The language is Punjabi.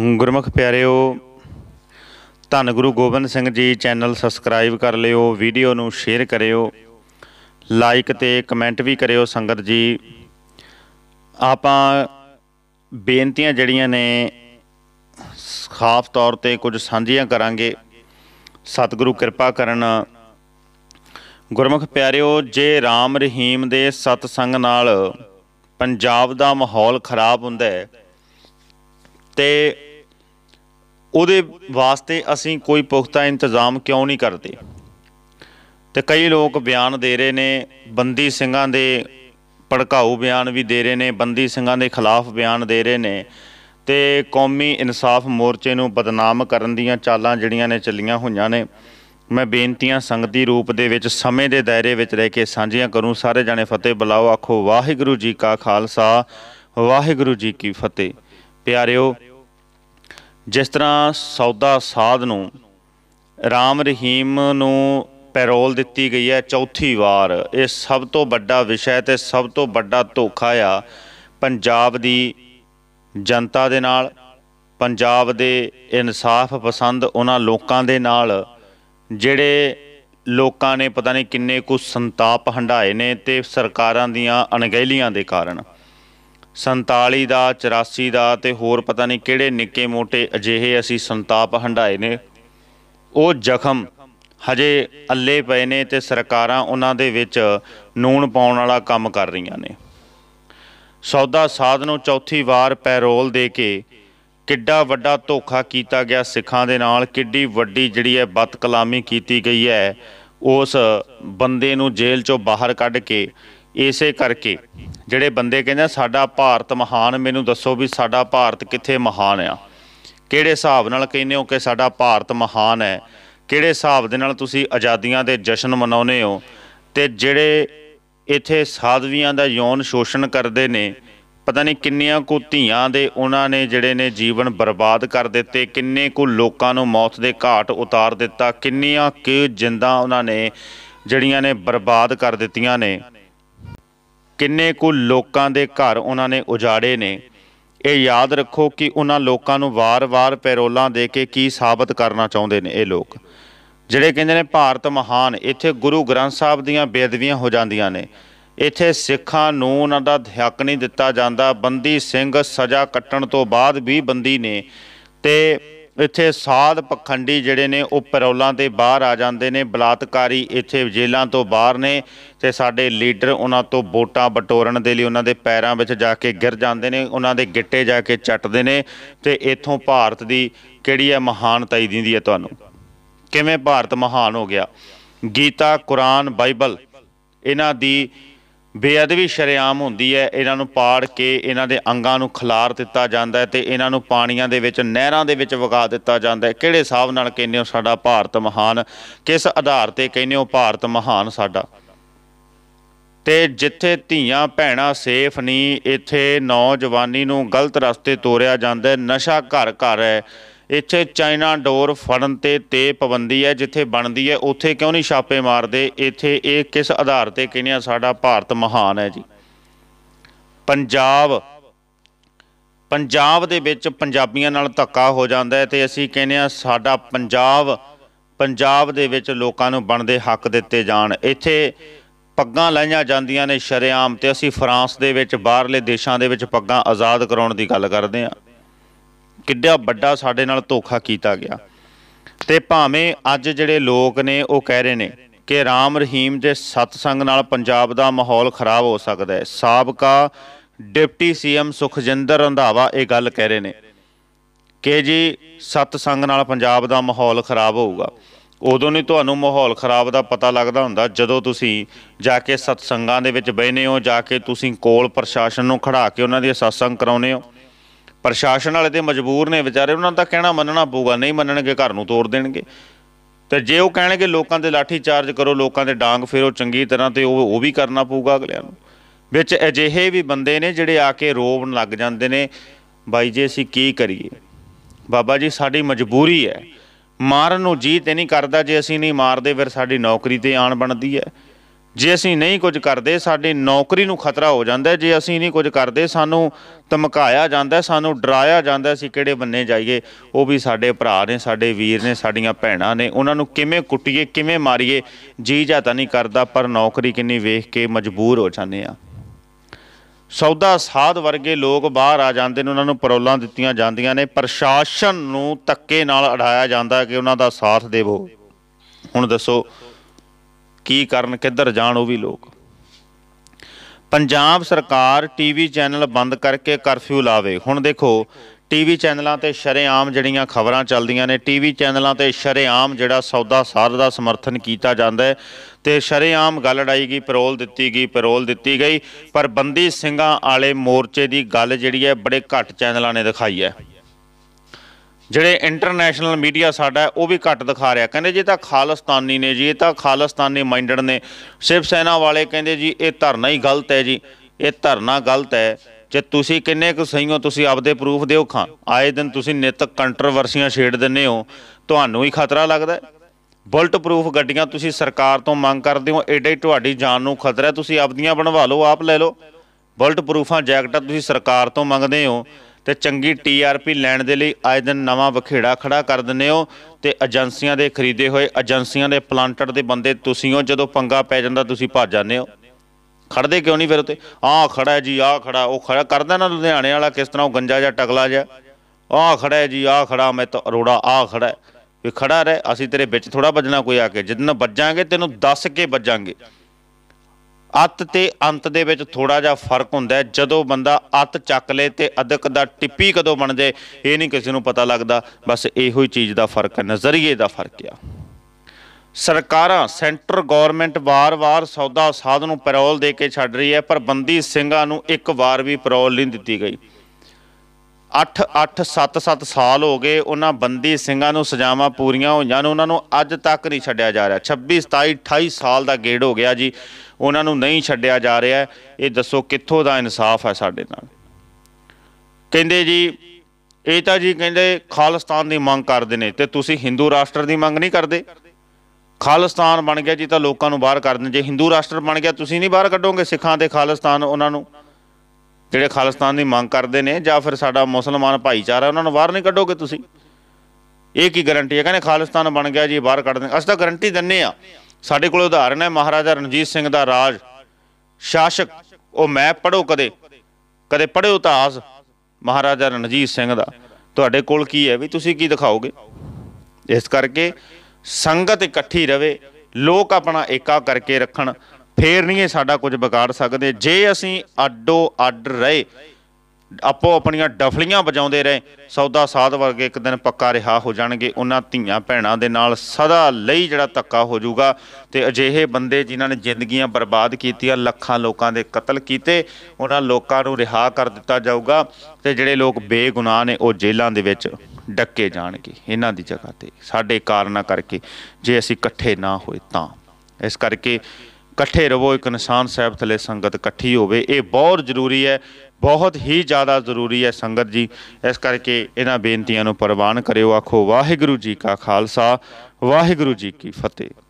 ਗੁਰਮੁਖ ਪਿਆਰਿਓ ਧੰਨ ਗੁਰੂ ਗੋਬਿੰਦ ਸਿੰਘ ਜੀ ਚੈਨਲ ਸਬਸਕ੍ਰਾਈਬ ਕਰ ਲਿਓ ਵੀਡੀਓ ਨੂੰ ਸ਼ੇਅਰ ਕਰਿਓ ਲਾਈਕ ਤੇ ਕਮੈਂਟ ਵੀ ਕਰਿਓ ਸੰਗਤ ਜੀ ਆਪਾਂ ਬੇਨਤੀਆਂ ਜਿਹੜੀਆਂ ਨੇ ਖਾਸ ਤੌਰ ਤੇ ਕੁਝ ਸਾਂਝੀਆਂ ਕਰਾਂਗੇ ਸਤਿਗੁਰੂ ਕਿਰਪਾ ਕਰਨ ਗੁਰਮੁਖ ਪਿਆਰਿਓ ਜੇ ਰਾਮ ਰਹੀਮ ਦੇ ਸਤਸੰਗ ਨਾਲ ਪੰਜਾਬ ਦਾ ਮਾਹੌਲ ਖਰਾਬ ਹੁੰਦਾ ਹੈ ਤੇ ਉਹਦੇ ਵਾਸਤੇ ਅਸੀਂ ਕੋਈ ਪੁਖਤਾ ਇੰਤਜ਼ਾਮ ਕਿਉਂ ਨਹੀਂ ਕਰਦੇ ਤੇ ਕਈ ਲੋਕ ਬਿਆਨ ਦੇ ਰਹੇ ਨੇ ਬੰਦੀ ਸਿੰਘਾਂ ਦੇ ਪੜਕਾਉ ਬਿਆਨ ਵੀ ਦੇ ਰਹੇ ਨੇ ਬੰਦੀ ਸਿੰਘਾਂ ਦੇ ਖਿਲਾਫ ਬਿਆਨ ਦੇ ਰਹੇ ਨੇ ਤੇ ਕੌਮੀ ਇਨਸਾਫ ਮੋਰਚੇ ਨੂੰ ਬਦਨਾਮ ਕਰਨ ਦੀਆਂ ਚਾਲਾਂ ਜਿਹੜੀਆਂ ਨੇ ਚੱਲੀਆਂ ਹੋਈਆਂ ਨੇ ਮੈਂ ਬੇਨਤੀਆਂ ਸੰਗਤੀ ਰੂਪ ਦੇ ਵਿੱਚ ਸਮੇਂ ਦੇ ਦਾਇਰੇ ਵਿੱਚ ਰਹਿ ਕੇ ਸਾਂਝੀਆਂ ਕਰੂੰ ਸਾਰੇ ਜਾਣੇ ਫਤਿਹ ਬੁਲਾਓ ਆਖੋ ਵਾਹਿਗੁਰੂ ਜੀ ਕਾ ਖਾਲਸਾ ਵਾਹਿਗੁਰੂ ਜੀ ਕੀ ਫਤਿਹ ਪਿਆਰਿਓ ਜਿਸ ਤਰ੍ਹਾਂ ਸੌਦਾ ਸਾਧ ਨੂੰ ਰਾਮ ਰਹੀਮ ਨੂੰ ਪੈਰੋਲ ਦਿੱਤੀ ਗਈ ਹੈ ਚੌਥੀ ਵਾਰ ਇਹ ਸਭ ਤੋਂ ਵੱਡਾ ਵਿਸ਼ਾ ਤੇ ਸਭ ਤੋਂ ਵੱਡਾ ਧੋਖਾ ਆ ਪੰਜਾਬ ਦੀ ਜਨਤਾ ਦੇ ਨਾਲ ਪੰਜਾਬ ਦੇ ਇਨਸਾਫ ਪਸੰਦ ਉਹਨਾਂ ਲੋਕਾਂ ਦੇ ਨਾਲ ਜਿਹੜੇ ਲੋਕਾਂ ਨੇ ਪਤਾ ਨਹੀਂ ਕਿੰਨੇ ਕੁ ਸੰਤਾਪ ਹੰਡਾਏ ਨੇ ਤੇ ਸਰਕਾਰਾਂ ਦੀਆਂ ਅਣਗਹਿਲੀਆਂ ਦੇ ਕਾਰਨ 47 ਦਾ 84 ਦਾ ਤੇ ਹੋਰ ਪਤਾ ਨਹੀਂ ਕਿਹੜੇ ਨਿੱਕੇ ਮੋਟੇ ਅਜਿਹੇ ਅਸੀਂ ਸੰਤਾਪ ਹੰਡਾਏ ਨੇ ਉਹ ਜ਼ਖਮ ਹਜੇ ਅੱਲੇ ਪਏ ਨੇ ਤੇ ਸਰਕਾਰਾਂ ਉਹਨਾਂ ਦੇ ਵਿੱਚ ਨੂਣ ਪਾਉਣ ਵਾਲਾ ਕੰਮ ਕਰ ਰਹੀਆਂ ਨੇ ਸੌਦਾ ਸਾਧ ਨੂੰ ਚੌਥੀ ਵਾਰ ਪੈਰੋਲ ਦੇ ਕੇ ਕਿੱਡਾ ਵੱਡਾ ਧੋਖਾ ਕੀਤਾ ਗਿਆ ਸਿੱਖਾਂ ਦੇ ਨਾਲ ਕਿੱਡੀ ਵੱਡੀ ਜਿਹੜੀ ਹੈ ਬਦਕਲਾਮੀ ਕੀਤੀ ਗਈ ਹੈ ਉਸ ਬੰਦੇ ਨੂੰ ਜੇਲ੍ਹ ਚੋਂ ਬਾਹਰ ਕੱਢ ਕੇ ਇਸੇ ਕਰਕੇ ਜਿਹੜੇ ਬੰਦੇ ਕਹਿੰਦੇ ਸਾਡਾ ਭਾਰਤ ਮਹਾਨ ਮੈਨੂੰ ਦੱਸੋ ਵੀ ਸਾਡਾ ਭਾਰਤ ਕਿੱਥੇ ਮਹਾਨ ਆ ਕਿਹੜੇ ਹਿਸਾਬ ਨਾਲ ਕਹਿੰਦੇ ਹੋ ਕਿ ਸਾਡਾ ਭਾਰਤ ਮਹਾਨ ਹੈ ਕਿਹੜੇ ਹਿਸਾਬ ਦੇ ਨਾਲ ਤੁਸੀਂ ਆਜ਼ਾਦੀਆਂ ਦੇ ਜਸ਼ਨ ਮਨਾਉਨੇ ਹੋ ਤੇ ਜਿਹੜੇ ਇੱਥੇ ਸਾਧਵੀਆਂ ਦਾ ਯੌਨ ਸ਼ੋਸ਼ਣ ਕਰਦੇ ਨੇ ਪਤਾ ਨਹੀਂ ਕਿੰਨੀਆਂ ਕੋ ਧੀਆਂ ਦੇ ਉਹਨਾਂ ਨੇ ਜਿਹੜੇ ਨੇ ਜੀਵਨ ਬਰਬਾਦ ਕਰ ਦਿੱਤੇ ਕਿੰਨੇ ਕੋ ਲੋਕਾਂ ਨੂੰ ਮੌਤ ਦੇ ਘਾਟ ਉਤਾਰ ਦਿੱਤਾ ਕਿੰਨੀਆਂ ਕਿ ਜਿੰਦਾਂ ਉਹਨਾਂ ਨੇ ਜਿਹੜੀਆਂ ਨੇ ਬਰਬਾਦ ਕਰ ਦਿੱਤੀਆਂ ਨੇ ਕਿੰਨੇ ਕੁ ਲੋਕਾਂ ਦੇ ਘਰ ਉਹਨਾਂ ਨੇ ਉਜਾੜੇ ਨੇ ਇਹ ਯਾਦ ਰੱਖੋ ਕਿ ਉਹਨਾਂ ਲੋਕਾਂ ਨੂੰ ਵਾਰ-ਵਾਰ ਪੈਰੋਲਾਂ ਦੇ ਕੇ ਕੀ ਸਾਬਤ ਕਰਨਾ ਚਾਹੁੰਦੇ ਨੇ ਇਹ ਲੋਕ ਜਿਹੜੇ ਕਹਿੰਦੇ ਨੇ ਭਾਰਤ ਮਹਾਨ ਇੱਥੇ ਗੁਰੂ ਗ੍ਰੰਥ ਸਾਹਿਬ ਦੀਆਂ ਬੇਦਵੀਆਂ ਹੋ ਜਾਂਦੀਆਂ ਨੇ ਇੱਥੇ ਸਿੱਖਾਂ ਨੂੰ ਉਹਨਾਂ ਦਾ ਹੱਕ ਨਹੀਂ ਦਿੱਤਾ ਜਾਂਦਾ ਬੰਦੀ ਸਿੰਘ ਸਜ਼ਾ ਕੱਟਣ ਤੋਂ ਬਾਅਦ ਵੀ ਬੰਦੀ ਨੇ ਤੇ ਇੱਥੇ ਸਾਧ ਪਖੰਡੀ ਜਿਹੜੇ ਨੇ ਉਹ ਪਰੌਲਾਂ ਤੇ ਬਾਹਰ ਆ ਜਾਂਦੇ ਨੇ ਬਲਾਤਕਾਰੀ ਇੱਥੇ ਜੇਲਾਂ ਤੋਂ ਬਾਹਰ ਨੇ ਤੇ ਸਾਡੇ ਲੀਡਰ ਉਹਨਾਂ ਤੋਂ ਵੋਟਾਂ ਬਟੋਰਨ ਦੇ ਲਈ ਉਹਨਾਂ ਦੇ ਪੈਰਾਂ ਵਿੱਚ ਜਾ ਕੇ ਗਿਰ ਜਾਂਦੇ ਨੇ ਉਹਨਾਂ ਦੇ ਗਿੱਟੇ ਜਾ ਕੇ ਚੱਟਦੇ ਨੇ ਤੇ ਇੱਥੋਂ ਭਾਰਤ ਦੀ ਕਿਹੜੀ ਹੈ ਮਹਾਨਤਾ ਹੀ ਦਿੰਦੀ ਹੈ ਤੁਹਾਨੂੰ ਕਿਵੇਂ ਭਾਰਤ ਮਹਾਨ ਹੋ ਗਿਆ ਗੀਤਾ ਕੁਰਾਨ ਬਾਈਬਲ ਇਹਨਾਂ ਦੀ ਬੇਅਦਬੀ ਸ਼ਰੇਆਮ ਹੁੰਦੀ ਹੈ ਇਹਨਾਂ ਨੂੰ ਪਾੜ ਕੇ ਇਹਨਾਂ ਦੇ ਅੰਗਾਂ ਨੂੰ ਖਿਲਾਰ ਦਿੱਤਾ ਜਾਂਦਾ ਹੈ ਤੇ ਇਹਨਾਂ ਨੂੰ ਪਾਣੀਆਂ ਦੇ ਵਿੱਚ ਨਹਿਰਾਂ ਦੇ ਵਿੱਚ ਵਗਾ ਦਿੱਤਾ ਜਾਂਦਾ ਹੈ ਕਿਹੜੇ ਹਿਸਾਬ ਨਾਲ ਕਹਿੰਦੇ ਹੋ ਸਾਡਾ ਭਾਰਤ ਮਹਾਨ ਕਿਸ ਆਧਾਰ ਤੇ ਕਹਿੰਦੇ ਹੋ ਭਾਰਤ ਮਹਾਨ ਸਾਡਾ ਤੇ ਜਿੱਥੇ ਧੀਆਂ ਭੈਣਾਂ ਸੇਫ ਨਹੀਂ ਇੱਥੇ ਨੌਜਵਾਨੀ ਨੂੰ ਗਲਤ ਰਸਤੇ ਤੋਰਿਆ ਜਾਂਦਾ ਹੈ ਨਸ਼ਾ ਘਰ ਘਰ ਹੈ ਇੱਥੇ ਚਾਈਨਾ ਡੋਰ ਫੜਨ ਤੇ ਤੇ ਪਾਬੰਦੀ ਹੈ ਜਿੱਥੇ ਬਣਦੀ ਹੈ ਉੱਥੇ ਕਿਉਂ ਨਹੀਂ ਛਾਪੇ ਮਾਰਦੇ ਇੱਥੇ ਇਹ ਕਿਸ ਆਧਾਰ ਤੇ ਕਹਿੰਦੇ ਆ ਸਾਡਾ ਭਾਰਤ ਮਹਾਨ ਹੈ ਜੀ ਪੰਜਾਬ ਪੰਜਾਬ ਦੇ ਵਿੱਚ ਪੰਜਾਬੀਆਂ ਨਾਲ ਧੱਕਾ ਹੋ ਜਾਂਦਾ ਹੈ ਤੇ ਅਸੀਂ ਕਹਿੰਦੇ ਆ ਸਾਡਾ ਪੰਜਾਬ ਪੰਜਾਬ ਦੇ ਵਿੱਚ ਲੋਕਾਂ ਨੂੰ ਬਣਦੇ ਹੱਕ ਦਿੱਤੇ ਜਾਣ ਇੱਥੇ ਪੱਗਾਂ ਲਾਈਆਂ ਜਾਂਦੀਆਂ ਨੇ ਸ਼ਰਿਆਮ ਤੇ ਅਸੀਂ ਫਰਾਂਸ ਦੇ ਵਿੱਚ ਬਾਹਰਲੇ ਦੇਸ਼ਾਂ ਦੇ ਵਿੱਚ ਪੱਗਾਂ ਆਜ਼ਾਦ ਕਰਾਉਣ ਦੀ ਗੱਲ ਕਰਦੇ ਆ ਕਿੱਡਾ ਵੱਡਾ ਸਾਡੇ ਨਾਲ ਧੋਖਾ ਕੀਤਾ ਗਿਆ ਤੇ ਭਾਵੇਂ ਅੱਜ ਜਿਹੜੇ ਲੋਕ ਨੇ ਉਹ ਕਹਿ ਰਹੇ ਨੇ ਕਿ ਰਾਮ ਰਹੀਮ ਦੇ ਸਤਸੰਗ ਨਾਲ ਪੰਜਾਬ ਦਾ ਮਾਹੌਲ ਖਰਾਬ ਹੋ ਸਕਦਾ ਹੈ ਸਾਬਕਾ ਡਿਪਟੀ ਸੀਐਮ ਸੁਖਜਿੰਦਰ ਰੰਧਾਵਾ ਇਹ ਗੱਲ ਕਹਿ ਰਹੇ ਨੇ ਕਿ ਜੀ ਸਤਸੰਗ ਨਾਲ ਪੰਜਾਬ ਦਾ ਮਾਹੌਲ ਖਰਾਬ ਹੋਊਗਾ ਉਦੋਂ ਨਹੀਂ ਤੁਹਾਨੂੰ ਮਾਹੌਲ ਖਰਾਬ ਦਾ ਪਤਾ ਲੱਗਦਾ ਹੁੰਦਾ ਜਦੋਂ ਤੁਸੀਂ ਜਾ ਕੇ ਸਤਸੰਗਾਂ ਦੇ ਵਿੱਚ ਬੈਨੇ ਹੋ ਜਾ ਕੇ ਤੁਸੀਂ ਕੋਲ ਪ੍ਰਸ਼ਾਸਨ ਨੂੰ ਖੜਾ ਕੇ ਉਹਨਾਂ ਦੀ ਸਤਸੰਗ ਕਰਾਉਨੇ ਹੋ ਪ੍ਰਸ਼ਾਸਨ ਵਾਲੇ ਤੇ ਮਜਬੂਰ ਨੇ ਵਿਚਾਰੇ ਉਹਨਾਂ ਦਾ ਕਹਿਣਾ ਮੰਨਣਾ ਪਊਗਾ ਨਹੀਂ ਮੰਨਣਗੇ ਘਰ ਨੂੰ ਤੋੜ ਦੇਣਗੇ ਤੇ ਜੇ ਉਹ ਕਹਿਣਗੇ ਲੋਕਾਂ ਦੇ ਲਾਠੀ ਚਾਰਜ ਕਰੋ ਲੋਕਾਂ ਦੇ ਡਾਂਗ ਫੇਰੋ ਚੰਗੀ ਤਰ੍ਹਾਂ ਤੇ ਉਹ ਉਹ ਵੀ ਕਰਨਾ ਪਊਗਾ ਅਗਲਿਆਂ ਨੂੰ ਵਿੱਚ ਅਜਿਹੇ ਵੀ ਬੰਦੇ ਨੇ ਜਿਹੜੇ ਆ ਕੇ ਰੋਵਣ ਲੱਗ ਜਾਂਦੇ ਨੇ ਬਾਈ ਜੀ ਅਸੀਂ ਕੀ ਕਰੀਏ ਬਾਬਾ ਜੀ ਸਾਡੀ ਮਜਬੂਰੀ ਹੈ ਮਾਰਨ ਨੂੰ ਜੀ ਤੇ ਨਹੀਂ ਕਰਦਾ ਜੇ ਅਸੀਂ ਨਹੀਂ ਮਾਰਦੇ ਫਿਰ ਸਾਡੀ ਨੌਕਰੀ ਤੇ ਆਣ ਬਣਦੀ ਹੈ ਜੇ ਅਸੀਂ ਨਹੀਂ ਕੁਝ ਕਰਦੇ ਸਾਡੀ ਨੌਕਰੀ ਨੂੰ ਖਤਰਾ ਹੋ ਜਾਂਦਾ ਜੇ ਅਸੀਂ ਨਹੀਂ ਕੁਝ ਕਰਦੇ ਸਾਨੂੰ ਧਮਕਾਇਆ ਜਾਂਦਾ ਸਾਨੂੰ ਡਰਾਇਆ ਜਾਂਦਾ ਅਸੀਂ ਕਿਹੜੇ ਬੰਨੇ ਜਾਈਏ ਉਹ ਵੀ ਸਾਡੇ ਭਰਾ ਨੇ ਸਾਡੇ ਵੀਰ ਨੇ ਸਾਡੀਆਂ ਭੈਣਾਂ ਨੇ ਉਹਨਾਂ ਨੂੰ ਕਿਵੇਂ ਕੁੱਟੀਏ ਕਿਵੇਂ ਮਾਰੀਏ ਜੀ ਜਾਂ ਤਾਂ ਨਹੀਂ ਕਰਦਾ ਪਰ ਨੌਕਰੀ ਕਿੰਨੀ ਵੇਖ ਕੇ ਮਜਬੂਰ ਹੋ ਜਾਂਦੇ ਆ ਸੌਦਾ ਸਾਧ ਵਰਗੇ ਲੋਕ ਬਾਹਰ ਆ ਜਾਂਦੇ ਨੇ ਉਹਨਾਂ ਨੂੰ ਪਰੋਲਾਂ ਦਿੱਤੀਆਂ ਜਾਂਦੀਆਂ ਨੇ ਪ੍ਰਸ਼ਾਸਨ ਨੂੰ ਤੱਕੇ ਨਾਲ ਅੜਾਇਆ ਜਾਂਦਾ ਕਿ ਉਹਨਾਂ ਦਾ ਸਾਥ ਦੇਵੋ ਹੁਣ ਦੱਸੋ ਕੀ ਕਰਨ ਕਿੱਧਰ ਜਾਣ ਉਹ ਵੀ ਲੋਕ ਪੰਜਾਬ ਸਰਕਾਰ ਟੀਵੀ ਚੈਨਲ ਬੰਦ ਕਰਕੇ ਕਰਫਿਊ ਲਾਵੇ ਹੁਣ ਦੇਖੋ ਟੀਵੀ ਚੈਨਲਾਂ ਤੇ ਸ਼ਰੇਆਮ ਜਿਹੜੀਆਂ ਖਬਰਾਂ ਚੱਲਦੀਆਂ ਨੇ ਟੀਵੀ ਚੈਨਲਾਂ ਤੇ ਸ਼ਰੇਆਮ ਜਿਹੜਾ ਸੌਦਾ ਸਾਧ ਦਾ ਸਮਰਥਨ ਕੀਤਾ ਜਾਂਦਾ ਹੈ ਤੇ ਸ਼ਰੇਆਮ ਗੱਲ ਲੜਾਈ ਗਈ ਪੈਰੋਲ ਦਿੱਤੀ ਗਈ ਪੈਰੋਲ ਦਿੱਤੀ ਗਈ ਪਰ ਬੰਦੀ ਸਿੰਘਾਂ ਵਾਲੇ ਮੋਰਚੇ ਦੀ ਗੱਲ ਜਿਹੜੀ ਹੈ ਬੜੇ ਘੱਟ ਚੈਨਲਾਂ ਨੇ ਦਿਖਾਈ ਹੈ ਜਿਹੜੇ ਇੰਟਰਨੈਸ਼ਨਲ ਮੀਡੀਆ ਸਾਡਾ ਉਹ ਵੀ ਘੱਟ ਦਿਖਾ ਰਿਹਾ ਕਹਿੰਦੇ ਜੇ ਤਾਂ ਖਾਲਸਤਾਨੀ ਨੇ ਜੀ ਇਹ ਤਾਂ ਖਾਲਸਤਾਨੀ ਮਾਈਂਡਡ ਨੇ ਸਿਵ ਸੈਨਾ ਵਾਲੇ ਕਹਿੰਦੇ ਜੀ ਇਹ ਧਰਨਾ ਹੀ ਗਲਤ ਹੈ ਜੀ ਇਹ ਧਰਨਾ ਗਲਤ ਹੈ ਜੇ ਤੁਸੀਂ ਕਿੰਨੇ ਕੁ ਸਹੀ ਹੋ ਤੁਸੀਂ ਆਪਦੇ ਪ੍ਰੂਫ ਦਿਓ ਖਾਂ ਆਏ ਦਿਨ ਤੁਸੀਂ ਨਿਤ ਕੰਟਰੋਵਰਸੀਆਂ ਛੇੜ ਦਿੰਨੇ ਹੋ ਤੁਹਾਨੂੰ ਹੀ ਖਤਰਾ ਲੱਗਦਾ ਬੁਲਟ ਪ੍ਰੂਫ ਗੱਡੀਆਂ ਤੁਸੀਂ ਸਰਕਾਰ ਤੋਂ ਮੰਗ ਕਰਦੇ ਹੋ ਐਡੇ ਤੁਹਾਡੀ ਜਾਨ ਨੂੰ ਖਤਰਾ ਤੁਸੀਂ ਆਪਦੀਆਂ ਬਣਵਾ ਲਓ ਆਪ ਲੈ ਲਓ ਬੁਲਟ ਪ੍ਰੂਫਾਂ ਜੈਕਟਾਂ ਤੁਸੀਂ ਸਰਕਾਰ ਤੋਂ ਮੰਗਦੇ ਹੋ ਤੇ ਚੰਗੀ ਟੀਆਰਪੀ ਲੈਣ ਦੇ ਲਈ ਅੱਜ ਦਿਨ ਨਵਾਂ ਵਖੇੜਾ ਖੜਾ ਕਰ ਦਿੰਦੇ ਹੋ ਤੇ ਏਜੰਸੀਆਂ ਦੇ ਖਰੀਦੇ ਹੋਏ ਏਜੰਸੀਆਂ ਦੇ ਪਲਾਂਟਰ ਦੇ ਬੰਦੇ ਤੁਸੀਂ ਹੋ ਜਦੋਂ ਪੰਗਾ ਪੈ ਜਾਂਦਾ ਤੁਸੀਂ ਭੱਜ ਜਾਂਦੇ ਹੋ ਖੜਦੇ ਕਿਉਂ ਨਹੀਂ ਫਿਰ ਉਤੇ ਆਹ ਖੜਾ ਜੀ ਆਹ ਖੜਾ ਉਹ ਖੜਾ ਕਰਦਾ ਨਾ ਲੁਧਿਆਣੇ ਵਾਲਾ ਕਿਸ ਤਰ੍ਹਾਂ ਉਹ ਗੰਜਾ ਜਾਂ ਟਗਲਾ ਜਾਂ ਆਹ ਖੜਾ ਜੀ ਆਹ ਖੜਾ ਮੈਂ ਤਾਂ ਅਰੋੜਾ ਆਹ ਖੜਾ ਵੀ ਖੜਾ ਰਹਿ ਅਸੀਂ ਤੇਰੇ ਵਿੱਚ ਥੋੜਾ ਵੱਜਣਾ ਕੋਈ ਆ ਕੇ ਜਦੋਂ ਵੱਜਾਂਗੇ ਤੈਨੂੰ ਦੱਸ ਕੇ ਵੱਜਾਂਗੇ ਅੱਤ ਤੇ ਅੰਤ ਦੇ ਵਿੱਚ ਥੋੜਾ ਜਿਹਾ ਫਰਕ ਹੁੰਦਾ ਹੈ ਜਦੋਂ ਬੰਦਾ ਅੱਤ ਚੱਕ ਲੇ ਤੇ ਅਦਕ ਦਾ ਟਿੱਪੀ ਕਦੋਂ ਬਣ ਜਾਏ ਇਹ ਨਹੀਂ ਕਿਸੇ ਨੂੰ ਪਤਾ ਲੱਗਦਾ ਬਸ ਇਹੋ ਹੀ ਚੀਜ਼ ਦਾ ਫਰਕ ਹੈ ਨਜ਼ਰੀਏ ਦਾ ਫਰਕ ਆ ਸਰਕਾਰਾਂ ਸੈਂਟਰ ਗਵਰਨਮੈਂਟ ਵਾਰ-ਵਾਰ ਸੌਦਾ ਸਾਧ ਨੂੰ ਪੈਰੋਲ ਦੇ ਕੇ ਛੱਡ ਰਹੀ ਹੈ ਪਰ ਬੰਦੀ ਸਿੰਘਾਂ ਨੂੰ ਇੱਕ ਵਾਰ ਵੀ ਪੈਰੋਲ ਨਹੀਂ ਦਿੱਤੀ ਗਈ 8 8 7 7 ਸਾਲ ਹੋ ਗਏ ਉਹਨਾਂ ਬੰਦੀ ਸਿੰਘਾਂ ਨੂੰ ਸਜ਼ਾਵਾਂ ਪੂਰੀਆਂ ਹੋਈਆਂ ਨੇ ਉਹਨਾਂ ਨੂੰ ਅੱਜ ਤੱਕ ਨਹੀਂ ਛੱਡਿਆ ਜਾ ਰਿਹਾ 26 27 28 ਸਾਲ ਦਾ ਗੇੜ ਹੋ ਗਿਆ ਜੀ ਉਹਨਾਂ ਨੂੰ ਨਹੀਂ ਛੱਡਿਆ ਜਾ ਰਿਹਾ ਇਹ ਦੱਸੋ ਕਿੱਥੋਂ ਦਾ ਇਨਸਾਫ ਹੈ ਸਾਡੇ ਨਾਲ ਕਹਿੰਦੇ ਜੀ ਇਹ ਤਾਂ ਜੀ ਕਹਿੰਦੇ ਖਾਲਿਸਤਾਨ ਦੀ ਮੰਗ ਕਰਦੇ ਨੇ ਤੇ ਤੁਸੀਂ ਹਿੰਦੂ ਰਾਸ਼ਟਰ ਦੀ ਮੰਗ ਨਹੀਂ ਕਰਦੇ ਖਾਲਿਸਤਾਨ ਬਣ ਗਿਆ ਜੀ ਤਾਂ ਲੋਕਾਂ ਨੂੰ ਬਾਹਰ ਕਰ ਦਿੰਦੇ ਜੇ ਹਿੰਦੂ ਰਾਸ਼ਟਰ ਬਣ ਗਿਆ ਤੁਸੀਂ ਨਹੀਂ ਬਾਹਰ ਕੱਢੋਗੇ ਸਿੱਖਾਂ ਤੇ ਖਾਲਿਸਤਾਨ ਉਹਨਾਂ ਨੂੰ ਜਿਹੜੇ ਖਾਲਿਸਤਾਨ ਦੀ ਮੰਗ ਕਰਦੇ ਨੇ ਜਾਂ ਫਿਰ ਸਾਡਾ ਮੁਸਲਮਾਨ ਭਾਈਚਾਰਾ ਉਹਨਾਂ ਨੂੰ ਬਾਹਰ ਨਹੀਂ ਕੱਢੋਗੇ ਤੁਸੀਂ ਇਹ ਕੀ ਗਾਰੰਟੀ ਹੈ ਕਹਿੰਦੇ ਖਾਲਿਸਤਾਨ ਬਣ ਗਿਆ ਜੀ ਬਾਹਰ ਕੱਢ ਦੇ ਅਸੀਂ ਤਾਂ ਗਾਰੰਟੀ ਦਿੰਨੇ ਆ ਸਾਡੇ ਕੋਲ ਉਦਾਹਰਨ ਹੈ ਮਹਾਰਾਜਾ ਰਣਜੀਤ ਸਿੰਘ ਦਾ ਰਾਜ ਸ਼ਾਸਕ ਉਹ ਮੈਂ ਪੜੋ ਕਦੇ ਕਦੇ ਪੜਿਓ ਇਤਿਹਾਸ ਮਹਾਰਾਜਾ ਰਣਜੀਤ ਸਿੰਘ ਦਾ ਤੁਹਾਡੇ ਕੋਲ ਕੀ ਹੈ ਵੀ ਤੁਸੀਂ ਕੀ ਦਿਖਾਓਗੇ ਇਸ ਕਰਕੇ ਸੰਗਤ ਇਕੱਠੀ ਰਵੇ ਲੋਕ ਆਪਣਾ ਏਕਾ ਕਰਕੇ ਰੱਖਣ ਫੇਰ ਨਹੀਂ ਇਹ ਸਾਡਾ ਕੁਝ ਵਿਗਾੜ ਸਕਦੇ ਜੇ ਅਸੀਂ ਅੱਡੋ ਅੱਡ ਰਹੇ ਆਪੋ ਆਪਣੀਆਂ ਡਫਲੀਆਂ ਵਜਾਉਂਦੇ ਰਹੇ ਸੌਦਾ ਸਾਧ ਵਰਗੇ ਇੱਕ ਦਿਨ ਪੱਕਾ ਰਿਹਾ ਹੋ ਜਾਣਗੇ ਉਹਨਾਂ ਧੀਆਂ ਭੈਣਾਂ ਦੇ ਨਾਲ ਸਦਾ ਲਈ ਜਿਹੜਾ ਤੱਕਾ ਹੋ ਜਾਊਗਾ ਤੇ ਅਜਿਹੇ ਬੰਦੇ ਜਿਨ੍ਹਾਂ ਨੇ ਜ਼ਿੰਦਗੀਆਂ ਬਰਬਾਦ ਕੀਤੀਆਂ ਲੱਖਾਂ ਲੋਕਾਂ ਦੇ ਕਤਲ ਕੀਤੇ ਉਹਨਾਂ ਲੋਕਾਂ ਨੂੰ ਰਿਹਾ ਕਰ ਦਿੱਤਾ ਜਾਊਗਾ ਤੇ ਜਿਹੜੇ ਲੋਕ ਬੇਗੁਨਾਹ ਨੇ ਉਹ ਜੇਲ੍ਹਾਂ ਦੇ ਵਿੱਚ ਡੱਕੇ ਜਾਣਗੇ ਇਹਨਾਂ ਦੀ ਜਗ੍ਹਾ ਤੇ ਸਾਡੇ ਕਾਰਨਾ ਕਰਕੇ ਜੇ ਅਸੀਂ ਇਕੱਠੇ ਨਾ ਹੋਏ ਤਾਂ ਇਸ ਕਰਕੇ ਇਕੱਠੇ ਰਵੋ ਇੱਕ ਨਿਸ਼ਾਨ ਸਾਹਿਬ ਥਲੇ ਸੰਗਤ ਇਕੱਠੀ ਹੋਵੇ ਇਹ ਬਹੁਤ ਜ਼ਰੂਰੀ ਹੈ ਬਹੁਤ ਹੀ ਜ਼ਿਆਦਾ ਜ਼ਰੂਰੀ ਹੈ ਸੰਗਤ ਜੀ ਇਸ ਕਰਕੇ ਇਹਨਾਂ ਬੇਨਤੀਆਂ ਨੂੰ ਪ੍ਰਵਾਨ ਕਰਿਓ ਆਖੋ ਵਾਹਿਗੁਰੂ ਜੀ ਕਾ ਖਾਲਸਾ ਵਾਹਿਗੁਰੂ ਜੀ ਕੀ ਫਤਿਹ